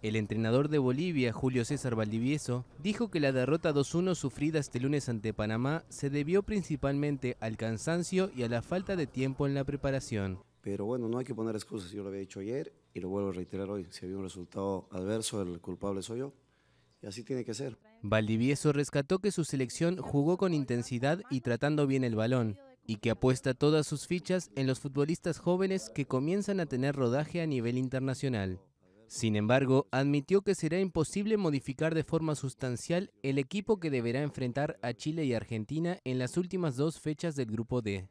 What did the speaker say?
El entrenador de Bolivia, Julio César Valdivieso, dijo que la derrota 2-1 sufrida este lunes ante Panamá se debió principalmente al cansancio y a la falta de tiempo en la preparación. Pero bueno, no hay que poner excusas, yo lo había dicho ayer y lo vuelvo a reiterar hoy, si había un resultado adverso, el culpable soy yo. Y así tiene que ser. Valdivieso rescató que su selección jugó con intensidad y tratando bien el balón, y que apuesta todas sus fichas en los futbolistas jóvenes que comienzan a tener rodaje a nivel internacional. Sin embargo, admitió que será imposible modificar de forma sustancial el equipo que deberá enfrentar a Chile y Argentina en las últimas dos fechas del Grupo D.